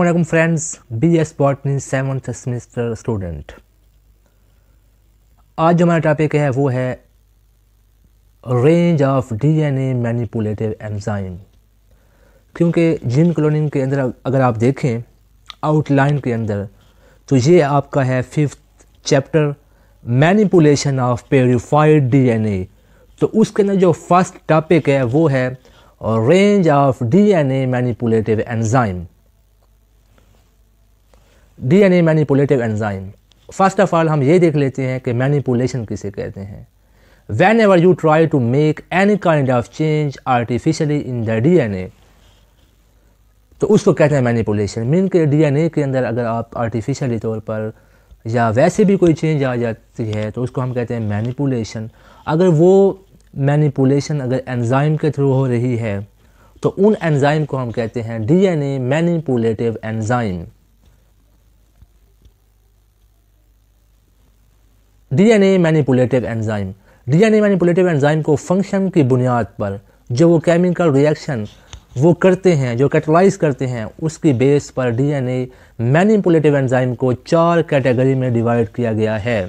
Assalamualaikum friends, BS means seventh semester student आज जो हमारा टॉपिक है वो है range of DNA manipulative enzyme क्योंकि जिन क्लोनिंग के अंदर अगर आप देखें आउटलाइन के अंदर तो ये आपका है fifth chapter manipulation of purified DNA तो उसके अंदर जो फर्स्ट टॉपिक है वो है range of DNA manipulative enzyme DNA manipulative enzyme first of all हम ये देख लेते हैं कि मैनिपुलेशन किसे कहते हैं whenever you try to make any kind of change artificially in the DNA तो उसको कहते हैं मैनिपुलेशन मीन के डीएनए के अंदर अगर आप आर्टिफिशली तौर पर या वैसे भी कोई चेंज आ जाती है तो उसको हम कहते हैं मैनिपुलेशन अगर वो मैनिपुलेशन अगर एंजाइम के थ्रू हो रही है तो उन एंजाइम को हम कहते हैं DNA manipulative enzyme DNA manipulative enzyme DNA manipulative enzyme को फंक्शन की बुनियाद पर जो वो केमिकल रिएक्शन वो करते हैं जो कैटलाइज करते हैं उसकी बेस पर डीएनए मैनिपुलेटिव एंजाइम को चार कैटेगरी में डिवाइड किया गया है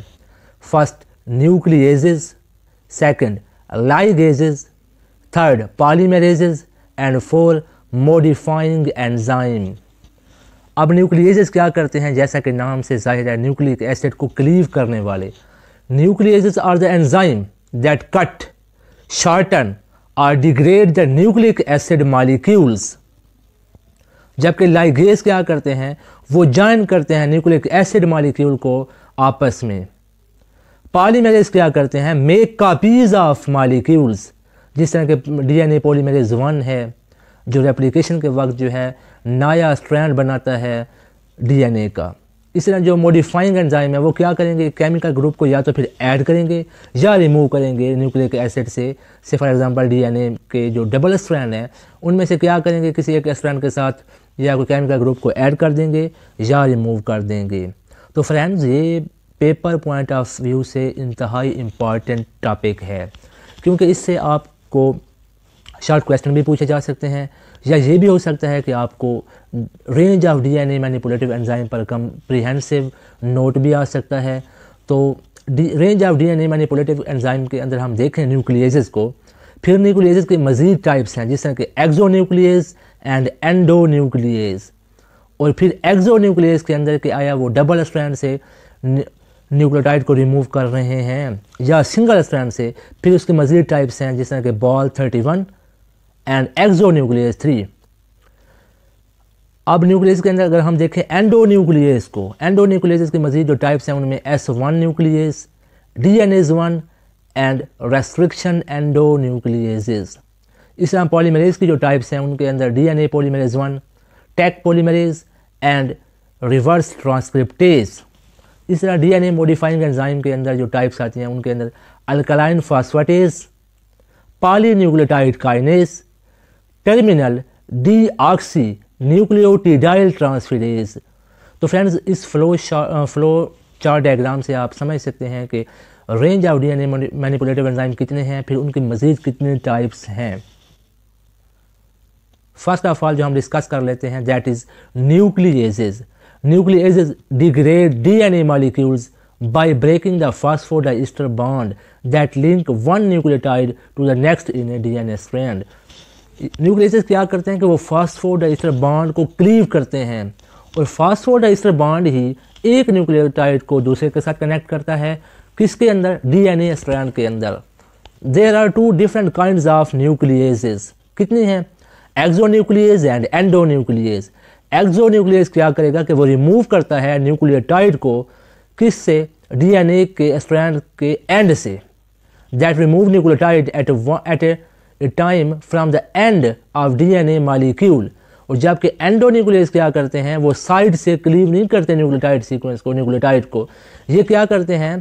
first nucleases second ligases third polymerases and four modifying enzyme अब न्यूक्लिएजेस क्या करते हैं जैसा कि नाम से जाहिर है न्यूक्लिक एसिड को क्लीव करने वाले Nucleases are the enzyme that cut, shorten or degrade the nucleic acid molecules. जबकि लाइगेस क्या करते हैं वो ज्वाइन करते हैं न्यूक्लिक एसिड मालिक्यूल को आपस में पॉलीमेरेज क्या करते हैं मेक कापीज ऑफ मालिक्यूल्स जिस तरह के डीएनए पॉलीमेरेज वन है जो रेप्लिकेशन के वक्त जो है नया स्ट्रैंड बनाता है डीएनए का इस तरह जो मॉडिफाइंग एंजाइम है वो क्या करेंगे केमिकल ग्रुप को या तो फिर ऐड करेंगे या रिमूव करेंगे न्यूक्लिक एसिड से से फॉर एग्जांपल डीएनए के जो डबल स्ट्रैंड हैं उनमें से क्या करेंगे किसी एक स्ट्रैंड के साथ या कोई केमिकल ग्रुप को ऐड कर देंगे या रिमूव कर देंगे तो फ्रेंड्स ये पेपर पॉइंट ऑफ व्यू से इंतहाई इम्पॉर्टेंट टॉपिक है क्योंकि इससे आपको शॉर्ट क्वेश्चन भी पूछे जा सकते हैं या ये भी हो सकता है कि आपको range of D N A manipulative enzyme पर कम्प्रिहेंसिव नोट भी आ सकता है तो range of D N A manipulative enzyme के अंदर हम देखें न्यूक्लियज को फिर न्यूक्लियज़ के मज़ीद टाइप्स हैं जिस तरह के exonuclease and endonuclease और फिर एक्जो न्यूक्लियस के अंदर के आया वो डबल स्ट्रैंड से न्यूक्लियोटाइड को रिमूव कर रहे हैं या सिंगल स्ट्रैंड से फिर उसके मज़ीद टाइप्स हैं जिस तरह के Bal thirty one and exonuclease three अब न्यूक्लियस के अंदर अगर हम देखें एंडो न्यूक्लियस को एंडो न्यूक्लियस के मजीद जो टाइप्स हैं उनमें S one nuclease D N as one and restriction endonuclease इस तरह पॉलीमरेज की जो टाइप्स हैं उनके अंदर D N A polymerase one Taq polymerase and reverse transcriptase इस तरह D N A modifying enzyme के अंदर जो टाइप्स आती हैं उनके अंदर alkaline phosphatase polynucleotide kinase terminal deoxynucleotidyl transferase तो फ्रेंड्स इस फ्लो फ्लो चार डायग्राम से आप समझ सकते हैं कि range of D N manipulative enzyme कितने हैं फिर उनके मज़ीद कितने टाइप्स हैं फर्स्ट ऑफ ऑल जो हम डिस्कस कर लेते हैं that is nucleases nucleases degrade D N A by breaking the phosphodiester bond that link one nucleotide to the next in a D N A strand nuclease क्या करते हैं कि वो फास्फोर डाइस्टर बाड को cleave करते हैं और फास्फोर डाइस्टर बाड ही एक न्यूक्लियोटाइड को दूसरे के साथ कनेक्ट करता है किसके अंदर डीएनए स्ट्रैंड के अंदर there are two different kind of nuclease कितनी हैं nuclease and endo exonuclease क्या करेगा कि वो रिमूव करता है न्यूक्लियोटाइड को किस से डी के स्ट्रैंड के एंड से that remove nucleotide at at a a time from the end of DNA molecule और जबकि एंडोन्यूक्लियस क्या करते हैं वो साइड से क्लीव नहीं करते न्यूक्लियोटाइड सीक्वेंस को न्यूक्लियोटाइड को ये क्या करते हैं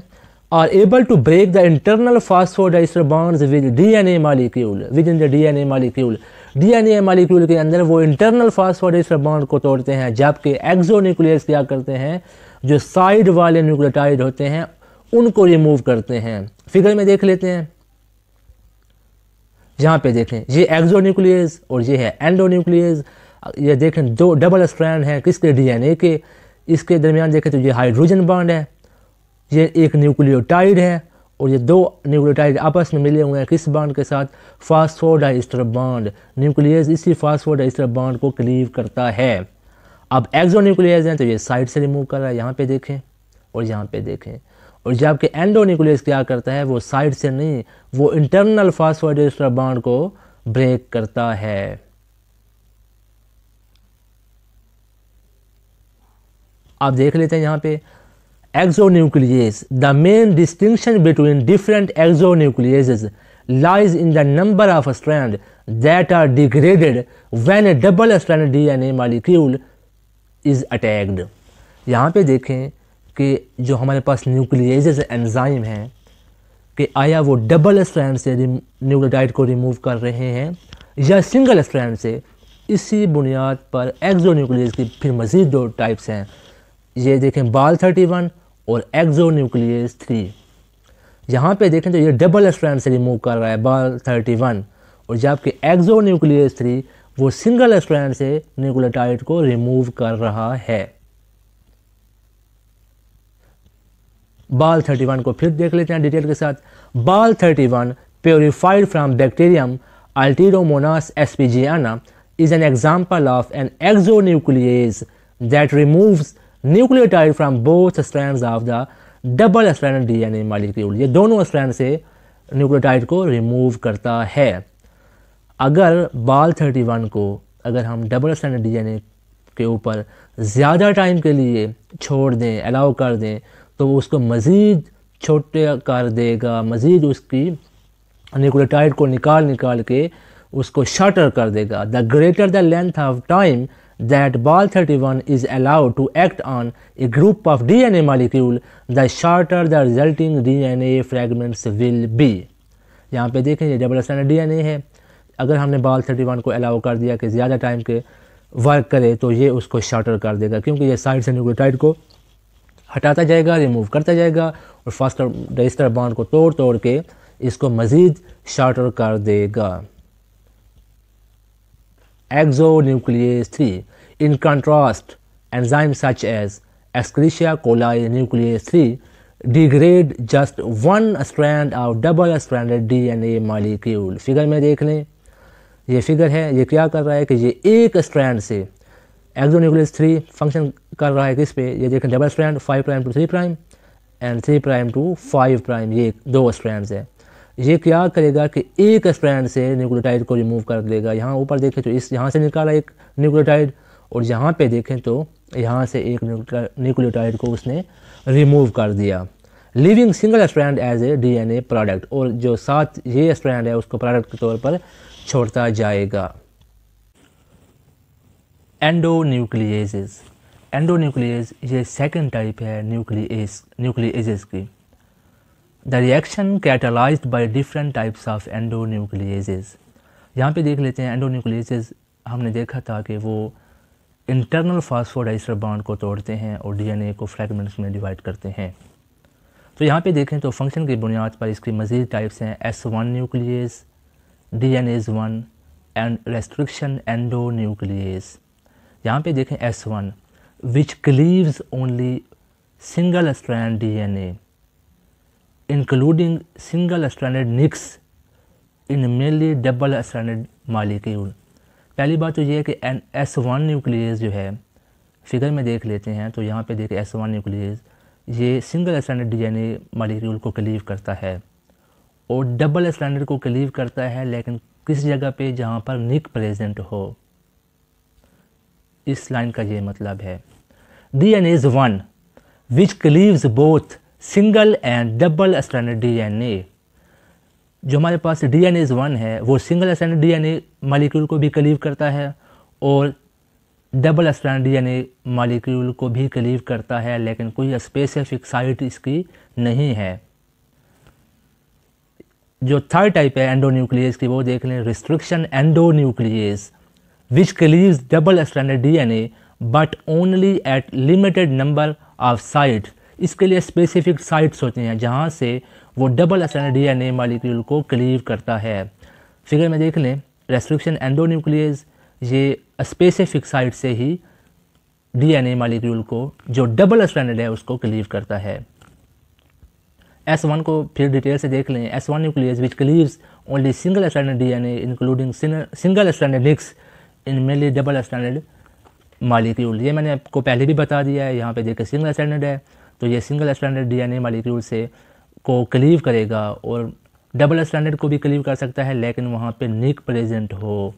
are are able to break the internal phosphodiester bonds with DNA molecule within molecule D N A molecule के अंदर वो इंटरनल phosphodiester बॉन्ड को तोड़ते हैं जबकि न्यूक्लियस क्या करते हैं जो साइड वाले न्यूक्लियोटाइड होते हैं उनको रिमूव करते हैं फिगर में देख लेते हैं यहाँ पे देखें ये न्यूक्लियस और ये है न्यूक्लियस ये देखें दो डबल स्ट्रैंड हैं किसके डीएनए के इसके दरमियान देखें तो ये हाइड्रोजन बॉन्ड है ये एक न्यूक्लियोटाइड है और ये दो न्यूक्लियोटाइड आपस में मिले हुए हैं किस बाड के साथ फास्फोडाइस्टर बॉन्ड न्यूक्लियस इसी फास्फोडाइस्टर बॉन्ड को क्लीव करता है अब न्यूक्लियस हैं तो ये साइड से रिमूव कर रहा है यहाँ पे देखें और यहाँ पे देखें और जब के एंडो न्यूक्लियस क्या करता है वो साइड से नहीं वो इंटरनल फास्फोडेस्टर बाउंड को ब्रेक करता है आप देख लेते हैं यहां पे exonuclease the main distinction between different exonuclease lies in the number of strand that are degraded when a double strand D DNA molecule is attacked यहां पर देखें कि जो हमारे पास न्यूक्लियज एंजाइम हैं कि आया वो डबल स्ट्रैंड से न्यूक्लियोटाइड को रिमूव कर रहे हैं या सिंगल स्ट्रैंड से इसी बुनियाद पर एक्जो न्यूक्लियस की फिर मज़ीद दो टाइप्स हैं ये देखें बाल थर्टी वन और एक्जो न्यूक्लियस थ्री यहाँ पे देखें तो ये डबल स्ट्रैंड से रिमूव कर रहा है बाल थर्टी वन और जबकि एक्जो न्यूक्लियस थ्री वो सिंगल स्ट्रैंड से न्यूक्लियोटाइड को रिमूव कर रहा है बाल थर्टी वन को फिर देख लेते हैं डिटेल के साथ Bal thirty one purified from bacterium Alteromonas espejiana is an example of an exonuclease that remove nucleotide from both strand of the double strand D N A molecule ये दोनों strand से nucleotide को remove करता है अगर बाल thirty one को अगर हम double strand D N A के ऊपर ज़्यादा टाइम के लिए छोड़ दें अलाउ कर दें तो वो उसको मज़ीद छोटे आकार देगा मज़ीद उसकी न्यूक्लियोटाइड को निकाल निकाल के उसको शॉर्टर कर देगा the greater the length of time that thirty one is allowed to act on a group of D N A molecule the shorter the resulting D N A fragments will be यहाँ पे देखें ये double standard ए है अगर हमने ball one को allow कर दिया कि ज़्यादा टाइम के वर्क करे तो ये उसको शॉर्टर कर देगा क्योंकि ये साइड से न्यूक्लियोटाइड को हटाता जाएगा रिमूव करता जाएगा और फास्टर रजिस्टर बाउंड को तोड़ तोड़ के इसको मज़ीद शार्टर कर देगा exonuclease three in contrast enzyme such as Escherichia coli nuclease three degrade just one strand of double D N A molecule figure में देख लें यह फिगर है ये क्या कर रहा है कि ये एक स्ट्रैंड से न्यूक्लियस थ्री फंक्शन कर रहा है किस पे ये देखें double strand five prime to three prime end three prime to five prime ये दो स्ट्रैंड्स है ये क्या करेगा कि एक स्ट्रैंड से न्यूक्लियोटाइड को रिमूव कर देगा यहाँ ऊपर देखें तो इस यहाँ से निकाला एक न्यूक्लियोटाइड और यहाँ पे देखें तो यहाँ से एक न्यूक्लियोटाइड को उसने रिमूव कर दिया leaving single strand as a a product और जो साथ ये स्ट्रैंड है उसको प्रोडक्ट के तौर पर छोड़ता जाएगा एंडोन्यूक्लिएजेस एंडोन्यूक्लिएज ये सेकेंड टाइप है न्यूक्लिएज न्यूक्लिएजेस की the reaction catalyse by different types of endonucleases यहाँ पे देख लेते हैं एंडोन्यूक्लिएजेस हमने देखा था कि वो इंटरनल फास्फोडाइस्टर बॉन्ड को तोड़ते हैं और डीएनए को फ्रेगमेंट्स में डिवाइड करते हैं तो यहाँ पे देखें तो फंक्शन की बुनियाद पर इसकी मज़ीद टाइप्स हैं S one nuclease D N as one and restriction endonuclease यहाँ पे देखें S one which cleaves only single strand DNA including single stranded nicks in mainly double stranded molecule पहली बात तो ये है कि एन एस वन न्यूक्लियस जो है फिगर में देख लेते हैं तो यहाँ पे देखें एस वन न्यूक्लियस ये सिंगल स्टैंडर्ड डीएनए मालिक्यूल को क्लीव करता है और डबल स्टैंडर्ड को क्लीव करता है लेकिन किस जगह पे जहाँ पर निक प्रेजेंट हो इस लाइन का ये मतलब है DNase one which cleaves both single and double standard D N A जो हमारे पास डी एन एज वन है वो single standard D N A molecule को भी कलीव करता है और double standard D N A molecule को भी कलीव करता है लेकिन कोई स्पेसिफिक साइट इसकी नहीं है जो थर्ड टाइप है एंडो न्यूक्लियस की वो देख लें restriction endonuclease which cleaves double-stranded DNA but only at limited number of sites. इसके लिए स्पेसिफिक साइट्स होते हैं जहाँ से वो डबल स्टैंडर्ड ए मालिक्यूल को क्लीव करता है फिगर में देख लें रेस्ट्रिक्शन न्यूक्लियस ये स्पेसिफिक साइट से ही डी एन ए मालिक्यूल को जो डबल स्टैंडर्ड है उसको क्लीव करता है एस वन को फिर डिटेल से देख लें S one nuclease which cleaves only single standard D N A including single standard nicks इनमें लिए डबल स्टैंडर्ड मालिक्यूल ये मैंने आपको पहले भी बता दिया है यहाँ पे देखिए सिंगल स्टैंडर्ड है तो ये सिंगल स्टैंडर्ड डीएनए मालिक्यूल से को क्लीव करेगा और डबल स्टैंडर्ड को भी क्लीव कर सकता है लेकिन वहाँ पे निक प्रेजेंट हो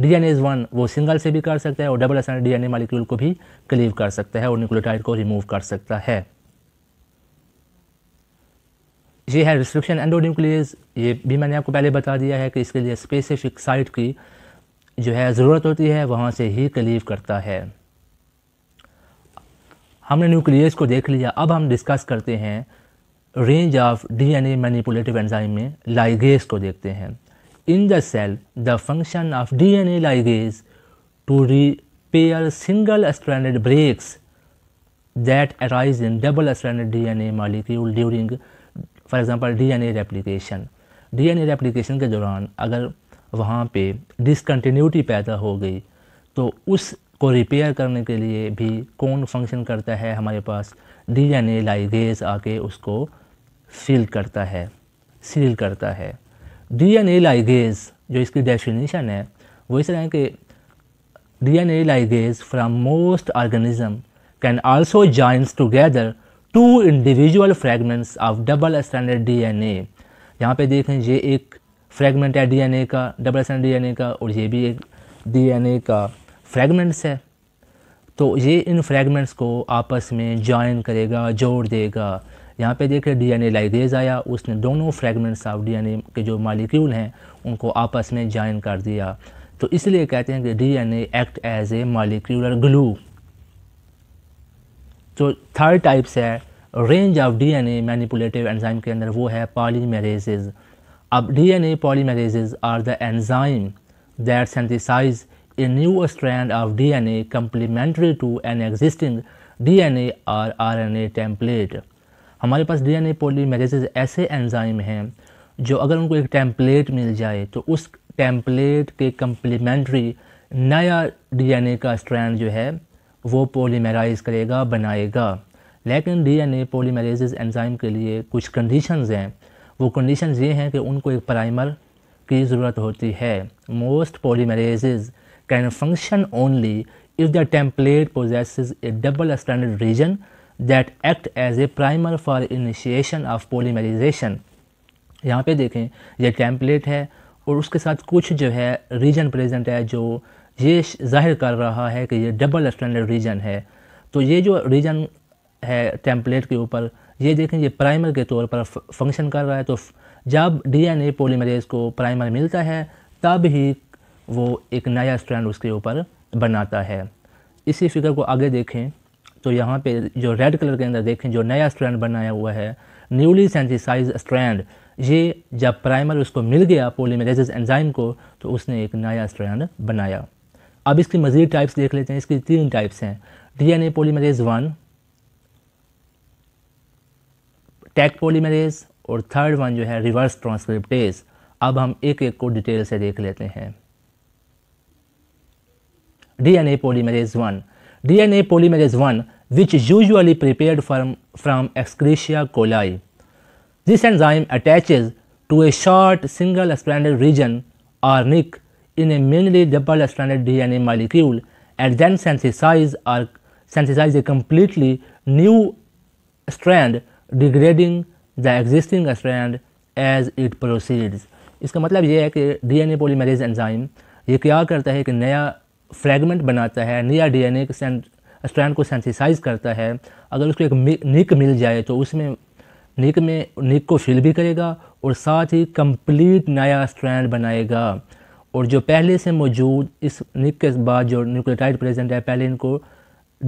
डी एन एज वन वो सिंगल से भी कर सकता है और डबल स्टैंडर्ड डीएनए मालिक्यूल को भी क्लीव कर सकता है और न्यूक्लियोटाइड को रिमूव कर सकता है ये है रिस्ट्रिक्शन न्यूक्लियस ये भी मैंने आपको पहले बता दिया है कि इसके लिए स्पेसिफिक साइट की जो है ज़रूरत होती है वहाँ से ही कलीव करता है हमने न्यूक्लियस को देख लिया अब हम डिस्कस करते हैं range of DNA manipulative enzyme में लाइगेज को देखते हैं in the cell the function of DNA ligase to repair single stranded breaks that arise in double stranded DNA molecule during for example D N A replication D N A replication के दौरान अगर वहाँ पे डिसकन्टीन्यूटी पैदा हो गई तो उस को रिपेयर करने के लिए भी कौन फंक्शन करता है हमारे पास डी एन ए लाइगेज आके उसको फिल करता है सील करता है डी एन ए लाइगेज जो इसकी डेफिनेशन है वो इस तरह के D N A ligase from most organism can also joins together two individual fragments of double standard DNA यहाँ पे देखें ये एक फ्रेगमेंट है डीएनए का डबल स्टैंडर्ड डीएनए का और ये भी एक डीएनए का फ्रेगमेंट्स है तो ये इन फ्रेगमेंट्स को आपस में जॉइन करेगा जोड़ देगा यहाँ पे देखें डीएनए लाइगेज आया उसने दोनों फ्रेगमेंट्स ऑफ डीएनए के जो मालिक्यूल हैं उनको आपस में जॉइन कर दिया तो इसलिए कहते हैं कि DNA act as a molecular glue जो थर्ड टाइप्स है range of DNA manipulative enzyme के अंदर वो है पॉलीमेरेजेज अब DNA polymerases are the enzyme that synthesise a new strand of DNA complementary to an existing DNA और RNA template हमारे पास डीएनए पॉलीमेरेजेज ऐसे एंजाइम हैं जो अगर उनको एक टेम्पलेट मिल जाए तो उस टेम्पलेट के कम्प्लीमेंट्री नया ए का स्ट्रैंड जो है वो पोलीमेराइज करेगा बनाएगा लेकिन डीएनए पॉलीमराइजेज एंजाइम के लिए कुछ कंडीशंस हैं वो कंडीशंस ये हैं कि उनको एक प्राइमर की ज़रूरत होती है most polymerases can function only if the template possesses a double standard region that act as a primer for initiation of polymerisation यहाँ पे देखें यह टेम्पलेट है और उसके साथ कुछ जो है रीजन प्रेजेंट है जो ये जाहिर कर रहा है कि ये डबल स्टैंडर्ड रीजन है तो ये जो रीजन है टेम्पलेट के ऊपर ये देखें ये प्राइमर के तौर पर फंक्शन कर रहा है तो जब डीएनए पॉलीमरेज को प्राइमर मिलता है तब ही वो एक नया स्ट्रैंड उसके ऊपर बनाता है इसी फिगर को आगे देखें तो यहाँ पे जो रेड कलर के अंदर देखें जो नया स्ट्रैंड बनाया हुआ है न्यूली सेंथिसाइज स्ट्रैंड ये जब प्राइमर उसको मिल गया पोलीमरेज एंजाइम को तो उसने एक नया स्ट्रैंड बनाया अब इसकी मज़ीद टाइप्स देख लेते हैं इसकी तीन टाइप्स हैं DNA polymerase one Taq polymerase और थर्ड वन जो है रिवर्स ट्रांसक्रिप्टेज अब हम एक एक को डिटेल से देख लेते हैं DNA polymerase one DNA polymerase one which usually prepared from from Escherichia coli this end attach to a short single stranded region or nick in a mainly double-stranded DNA molecule and then synthesize or synthesize a completely new strand degrading the existing strand as it proceeds इसका मतलब ये है कि D N A polymerase enzyme ये क्या करता है कि नया फ्रेगमेंट बनाता है नया डी एन ए स्ट्रैंड को सेंसिसाइज करता है अगर उसको एक निक मिल जाए तो उसमें निक में निक को फिल भी करेगा और साथ ही कंप्लीट नया स्ट्रैंड बनाएगा और जो पहले से मौजूद इस निक के बाद जो न्यूक्लियोटाइड प्रेजेंट है पहले इनको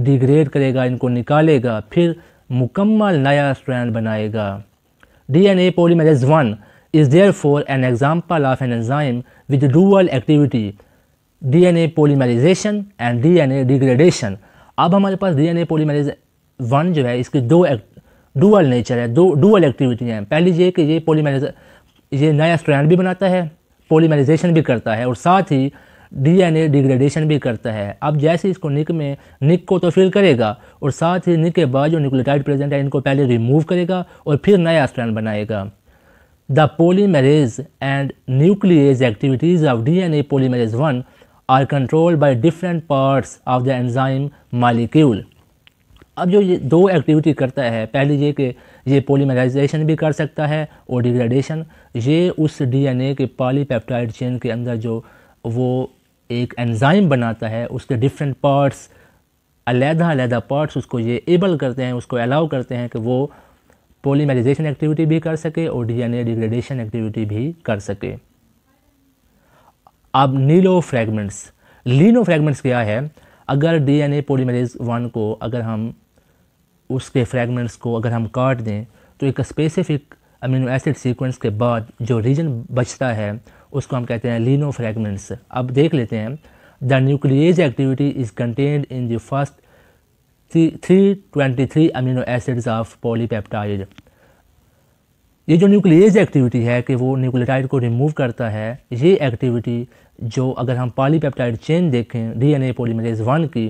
डिग्रेड करेगा इनको निकालेगा फिर मुकम्मल नया स्ट्रैंड बनाएगा D N A polymerase one is there for an example of an enzyme with dual activity D N A polymerisation and D N A degradation अब हमारे पास D N A polymerase one जो है इसकी दो dual nature है दो dual activity हैं पहली ये कि ये पोलीमराइज ये नया स्ट्रैंड भी बनाता है पोलीमराइजेशन भी करता है और साथ ही डीएनए डिग्रेडेशन भी करता है अब जैसे इसको निक में निक को तो फिल करेगा और साथ ही निक के बाद जो न्यूक्लियोटाइड प्रेजेंट है इनको पहले रिमूव करेगा और फिर नया स्ट्रैंड बनाएगा the polymerase and nuclease activities of D N A polymerase one are controlled by different parts of the enzyme molecule अब जो ये दो एक्टिविटी करता है पहले ये कि ये पोलीमराइजेशन भी कर सकता है और डिग्रेडेशन ये उस डीएनए के पॉलीपेप्टाइड चेन के अंदर जो वो एक एंजाइम बनाता है उसके डिफरेंट पार्ट्स अलहदा अलहदा पार्ट्स उसको ये एबल करते हैं उसको अलाउ करते हैं कि वो पोलीमराइजेशन एक्टिविटी भी कर सके और डीएनए डिग्रेडेशन एक्टिविटी भी कर सके अब नीलो फ्रेगमेंट्स लीनो फ्रेगमेंट्स क्या है अगर डीएनए पॉलीमरेज वन को अगर हम उसके फ्रेगमेंट्स को अगर हम काट दें तो एक स्पेसिफिक अमीनो एसिड सीक्वेंस के बाद जो रीजन बचता है उसको हम कहते हैं लीनो फ्रेगमेंट्स अब देख लेते हैं the nuclease activity is contained in the first three twenty three amino acids of polypeptide ये जो न्यूक्लियज एक्टिविटी है कि वो न्यूक्लियोटाइड को रिमूव करता है ये एक्टिविटी जो अगर हम पॉलीपेप्टाइड चेन देखें डीएनए पोलीमरेज वन की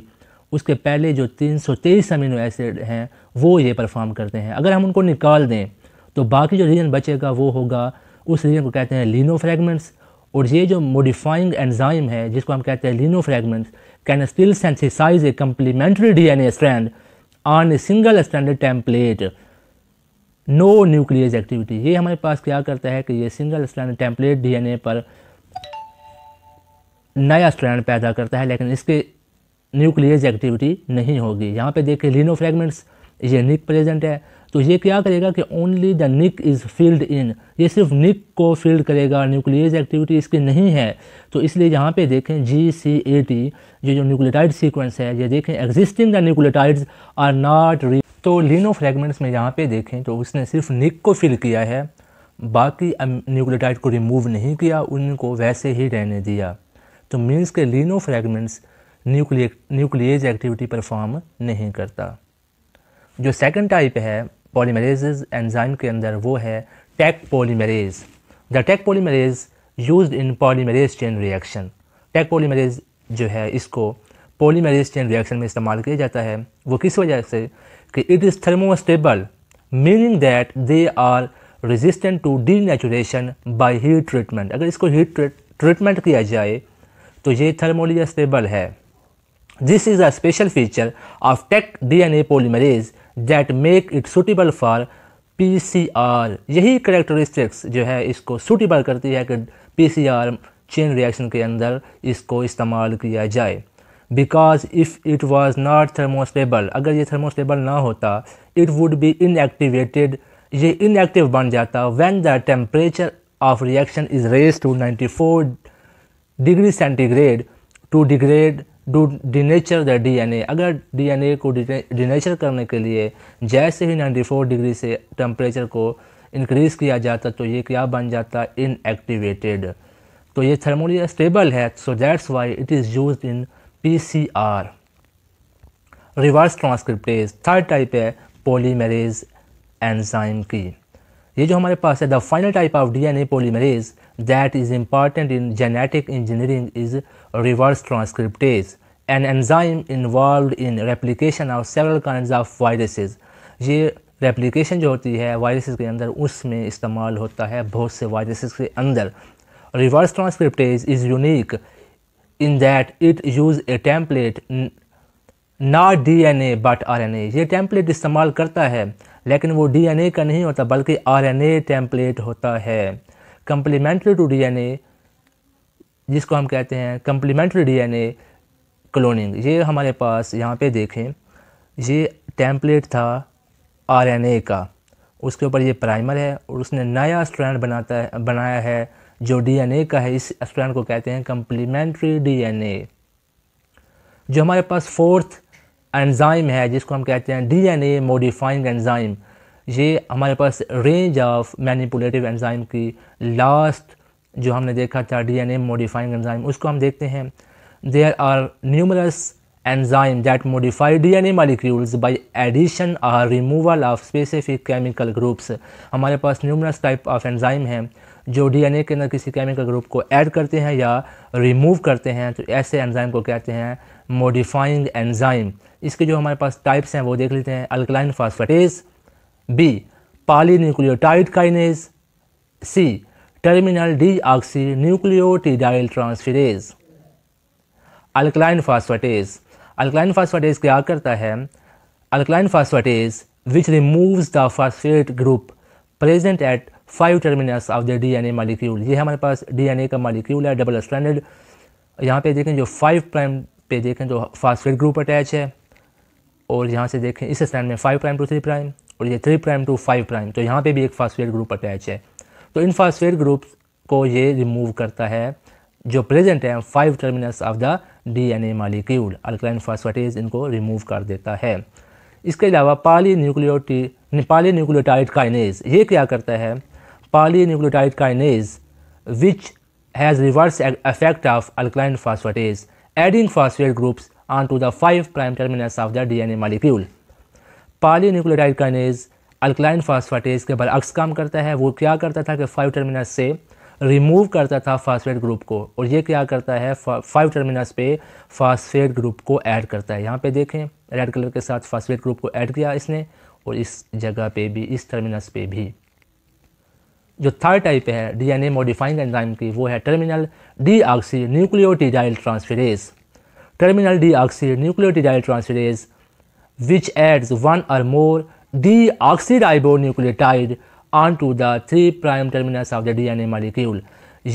उसके पहले जो तीन सौ तेईस अमीनो एसिड हैं वो ये परफॉर्म करते हैं अगर हम उनको निकाल दें तो बाकी जो रीजन बचेगा वो होगा उस रीजन को कहते हैं लिनो फ्रेगमेंट्स और ये जो मोडिफाइंग एंजाइम है जिसको हम कहते हैं Klenow fragments can still synthesise a complementary D N A strand on a single standard template no nuclease activity ये हमारे पास क्या करता है कि ये सिंगल स्टैंडर्ड टेम्पलेट ए पर नया स्ट्रैंड पैदा करता है लेकिन इसके न्यूक्लियस एक्टिविटी नहीं होगी यहाँ पे देखिए लिनो फ्रेगमेंट्स ये निक प्रेजेंट है तो ये क्या करेगा कि only the nick is filled in ये सिर्फ निक को फील्ड करेगा न्यूक्लियस एक्टिविटी इसकी नहीं है तो इसलिए यहाँ पे देखें जी सी ए टी ये जो न्यूक्लियोटाइड सीक्वेंस है ये देखें existing the nucleotides are not re तो लिनो फ्रेगमेंट्स में यहाँ पे देखें तो उसने सिर्फ निक को फिल किया है बाकी न्यूक्लियोटाइड को रिमूव नहीं किया उनको वैसे ही रहने दिया तो मीन्स के लिनो फ्रेगमेंट्स न्यूक्लिय न्यूक्लियज एक्टिविटी परफॉर्म नहीं करता जो सेकंड टाइप है पॉलीमरेज एंजाइम के अंदर वो है Taq polymerase the Taq polymerase use in polymerase chain reaction Taq polymerase जो है इसको पॉलीमरेज चेन रिएक्शन में इस्तेमाल किया जाता है वो किस वजह से कि it is thermostable meaning that they are resistant to denaturation by heat treatment अगर इसको हीट ट्रीटमेंट किया जाए तो ये थर्मोलीस्टेबल स्टेबल है This is a special feature of tech DNA polymerase that make it suitable for PCR. यही characteristics जो है इसको suitable करती है कि PCR चेन रिएक्शन के अंदर इसको इस्तेमाल किया जाए because if it was not thermostable अगर ये थर्मोस्टेबल ना होता इट वुड बी इनएक्टिवेटेड ये इनएक्टिव बन जाता when the temperature of reaction is raise to ninety four degree centigrade to degrade do denature the DNA अगर डीएनए को denature करने के लिए जैसे ही 94 डिग्री से टेम्परेचर को इंक्रीज़ किया जाता तो ये क्या बन जाता इनएक्टिवेटेड तो ये थर्मोली स्टेबल है so that's why it is use in P C R reverse transcriptase third type है पोलीमेरेज एंजाइम की ये जो हमारे पास है the final type of D N A polymerase that is important in genetic engineering is reverse transcriptase, an enzyme involved in replication of several kinds of viruses. ये replication जो होती है वायरसेस के अंदर उसमें इस्तेमाल होता है बहुत से वायरसेस के अंदर reverse transcriptase is unique in that it use a template not DNA but RNA ये टेम्पलेट इस्तेमाल करता है लेकिन वो डीएनए का नहीं होता बल्कि आरएनए टेम्पलेट होता है कंप्लीमेंट्री टू डीएनए जिसको हम कहते हैं कम्प्लीमेंट्री डीएनए क्लोनिंग ये हमारे पास यहाँ पे देखें ये टेम्पलेट था आरएनए का उसके ऊपर ये प्राइमर है और उसने नया स्ट्रैंड बनाता है बनाया है जो डीएनए का है इस स्ट्रैंड को कहते हैं कम्प्लीमेंट्री डीएनए जो हमारे पास फोर्थ एंजाइम है जिसको हम कहते हैं डीएनए मॉडिफाइंग एंजाइम ये हमारे पास रेंज ऑफ मैनिपुलेटिव एंजाइम की लास्ट जो हमने देखा था D N A modifying enzyme उसको हम देखते हैं there are numerous enzyme modified D N A molecules by addition or removal of specific chemical groups हमारे पास न्यूमरस टाइप ऑफ एनजाइम हैं जो डी एन ए के अंदर किसी केमिकल ग्रुप को ऐड करते हैं या रिमूव करते हैं तो ऐसे एनजाइम को कहते हैं मोडिफाइंग एनजाइम इसके जो हमारे पास टाइप्स हैं वो देख लेते हैं alkaline phosphatase B polynucleotide kinase C terminal deoxynucleotidyl transferase alkaline phosphatase alkaline phosphatase क्या करता है alkaline phosphatase which removes the phosphate group present at five terminals of the D N A molecule ये हमारे पास D N ए का molecule है double standard यहाँ पे देखें जो फाइव प्राइम पे देखें जो फास्फेट ग्रुप अटैच है और यहाँ से देखें इस स्टैंड में five prime to three prime और ये three prime to five prime तो यहाँ पे भी एक फास्फेट ग्रुप अटैच है तो इन फास्फेट ग्रुप्स को ये रिमूव करता है जो प्रेजेंट है five terminals of the DNA molecule alkaline phosphatase इनको रिमूव कर देता है इसके अलावा पाली न्यूक्लियोटी पाली न्यूक्लियोटाइड काइनेज ये क्या करता है polynucleotide kinase which has reverse effect of adding phosphate groups on to the five prime terminals of the D N A molecule polynucleotide kinase alkaline phosphatase के बरअक्स काम करता है वो क्या करता था कि फाइव टर्मिनस से रिमूव करता था फास्फेट ग्रुप को और ये क्या करता है फाइव टर्मिनस पे फास्फेट ग्रुप को ऐड करता है यहाँ पे देखें रेड कलर के साथ फास्फेट ग्रुप को ऐड किया इसने और इस जगह पे भी इस टर्मिनस पे भी जो थर्ड टाइप है डीएनए मॉडिफाइंग एंजाइम की वो है terminal deoxynucleotidyl transferase terminal deoxynucleotidyl transferase which adds one और more to the onto the 3 prime the of the DNA molecule.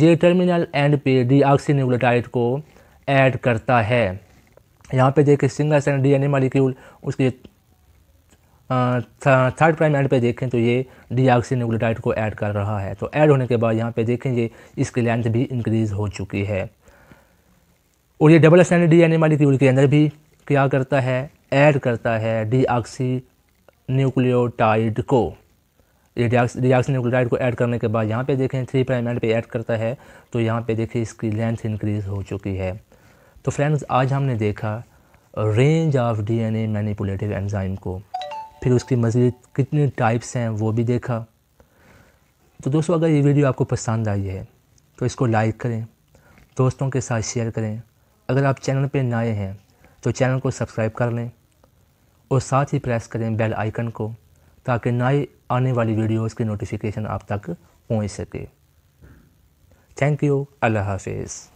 ये टर्मिनल एंड पे deoxynucleotide को add करता है यहाँ पे देखें सिंगल सेंड डीएनए मॉलिक्यूल उसके थर्ड प्राइम एंड पे देखें तो ये डीआक्सी न्यूक्लियोटाइड को ऐड कर रहा है तो ऐड होने के बाद यहाँ पे देखें ये इसकी लेंथ भी इंक्रीज़ हो चुकी है और ये double standard D N A molecule के अंदर भी क्या करता है ऐड करता है ऑक्सी न्यूक्लियोटाइड को रिडक्स न्यूक्लियोटाइड को ऐड करने के बाद यहाँ पे देखें थ्री प्राइम एंड पे ऐड करता है तो यहाँ पे देखिए इसकी लेंथ इंक्रीज़ हो चुकी है तो फ्रेंड्स आज हमने देखा range of DNA manipulative enzyme को फिर उसकी मज़ीद कितने टाइप्स हैं वो भी देखा तो दोस्तों अगर ये वीडियो आपको पसंद आई है तो इसको लाइक करें दोस्तों के साथ शेयर करें अगर आप चैनल पर नए हैं तो चैनल को सब्सक्राइब कर लें और साथ ही प्रेस करें बेल आइकन को ताकि नए आने वाली वीडियोस की नोटिफिकेशन आप तक पहुंच सके थैंक यू अल्लाह हाफिज़